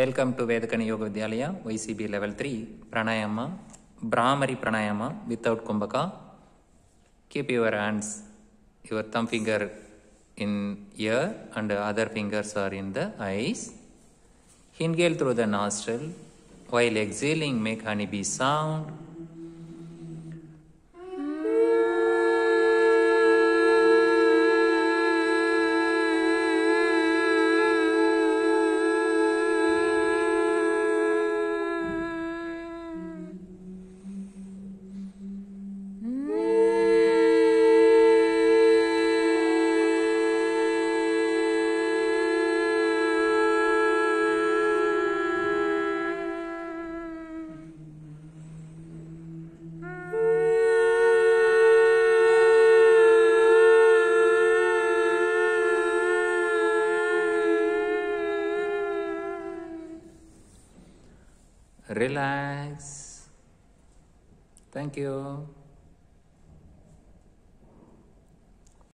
Welcome to Vedagani Yoga Vidyalaya YCB level three pranayama bhramari pranayama அவுட் kumbhaka keep your hands your thumb finger in ear and other fingers are in the eyes inhale through the nostril while exhaling make honey bee sound relax. Thank you.